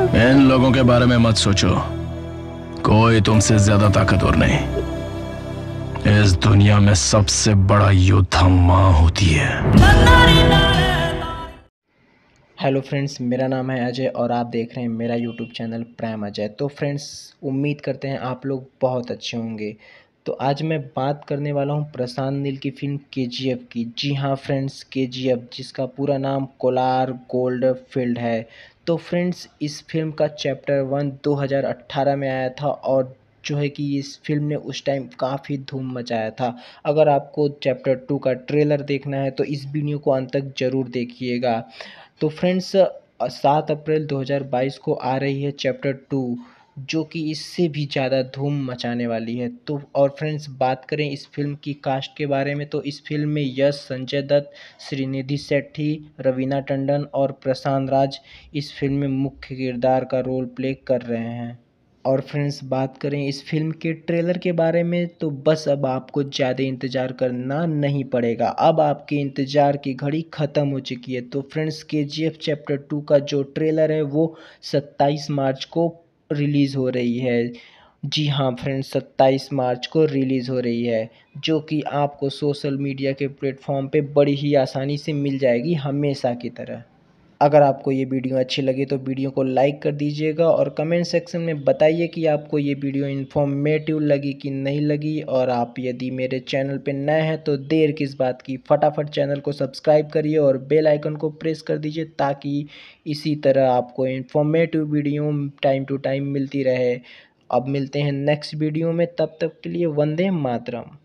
इन लोगों के बारे में मत सोचो कोई तुमसे ज्यादा ताकतवर नहीं इस दुनिया में सबसे बड़ा योद्धा माँ होती है हेलो फ्रेंड्स मेरा नाम है अजय और आप देख रहे हैं मेरा यूट्यूब चैनल प्रेम अजय तो फ्रेंड्स उम्मीद करते हैं आप लोग बहुत अच्छे होंगे तो आज मैं बात करने वाला हूं प्रशांत नील की फिल्म के की जी हां फ्रेंड्स के जिसका पूरा नाम कोलार गोल्ड फील्ड है तो फ्रेंड्स इस फिल्म का चैप्टर वन 2018 में आया था और जो है कि इस फिल्म ने उस टाइम काफ़ी धूम मचाया था अगर आपको चैप्टर टू का ट्रेलर देखना है तो इस वीडियो को अंत तक ज़रूर देखिएगा तो फ्रेंड्स सात अप्रैल 2022 को आ रही है चैप्टर टू जो कि इससे भी ज़्यादा धूम मचाने वाली है तो और फ्रेंड्स बात करें इस फिल्म की कास्ट के बारे में तो इस फिल्म में यश संजय दत्त श्रीनिधि सेठी रवीना टंडन और प्रशांत राज इस फिल्म में मुख्य किरदार का रोल प्ले कर रहे हैं और फ्रेंड्स बात करें इस फिल्म के ट्रेलर के बारे में तो बस अब आपको ज़्यादा इंतज़ार करना नहीं पड़ेगा अब आपके इंतज़ार की घड़ी ख़त्म हो चुकी है तो फ्रेंड्स के जी चैप्टर टू का जो ट्रेलर है वो सत्ताईस मार्च को रिलीज़ हो रही है जी हाँ फ्रेंड्स सत्ताईस मार्च को रिलीज़ हो रही है जो कि आपको सोशल मीडिया के प्लेटफॉर्म पे बड़ी ही आसानी से मिल जाएगी हमेशा की तरह अगर आपको ये वीडियो अच्छी लगी तो वीडियो को लाइक कर दीजिएगा और कमेंट सेक्शन में बताइए कि आपको ये वीडियो इन्फॉर्मेटिव लगी कि नहीं लगी और आप यदि मेरे चैनल पर नए हैं तो देर किस बात की फटाफट चैनल को सब्सक्राइब करिए और बेल आइकन को प्रेस कर दीजिए ताकि इसी तरह आपको informative video time to time मिलती रहे अब मिलते हैं नेक्स्ट वीडियो में तब तक के लिए वंदे मातरम